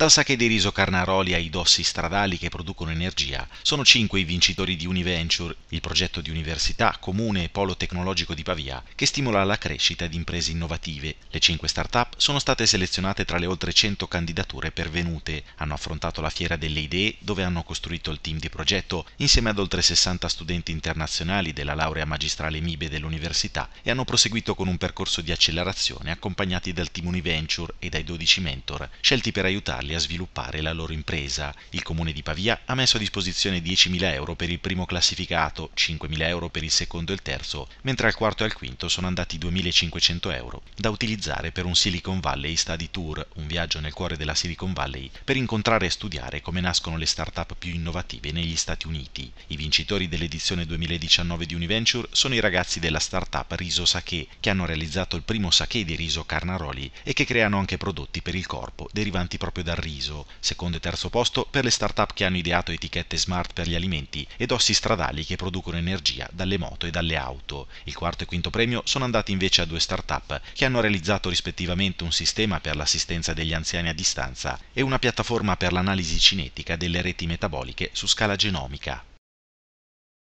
Dal sake di riso Carnaroli ai dossi stradali che producono energia, sono cinque i vincitori di Univenture, il progetto di università, comune e polo tecnologico di Pavia, che stimola la crescita di imprese innovative. Le cinque start-up sono state selezionate tra le oltre 100 candidature pervenute, hanno affrontato la Fiera delle Idee, dove hanno costruito il team di progetto insieme ad oltre 60 studenti internazionali della laurea magistrale MIBE dell'università e hanno proseguito con un percorso di accelerazione accompagnati dal team Univenture e dai 12 mentor, scelti per aiutarli a sviluppare la loro impresa. Il comune di Pavia ha messo a disposizione 10.000 euro per il primo classificato, 5.000 euro per il secondo e il terzo, mentre al quarto e al quinto sono andati 2.500 euro, da utilizzare per un Silicon Valley Study Tour, un viaggio nel cuore della Silicon Valley, per incontrare e studiare come nascono le start-up più innovative negli Stati Uniti. I vincitori dell'edizione 2019 di Univenture sono i ragazzi della start-up Riso Sake, che hanno realizzato il primo sake di riso Carnaroli e che creano anche prodotti per il corpo, derivanti proprio dal Riso, secondo e terzo posto per le start-up che hanno ideato etichette smart per gli alimenti ed ossi stradali che producono energia dalle moto e dalle auto. Il quarto e quinto premio sono andati invece a due start-up che hanno realizzato rispettivamente un sistema per l'assistenza degli anziani a distanza e una piattaforma per l'analisi cinetica delle reti metaboliche su scala genomica.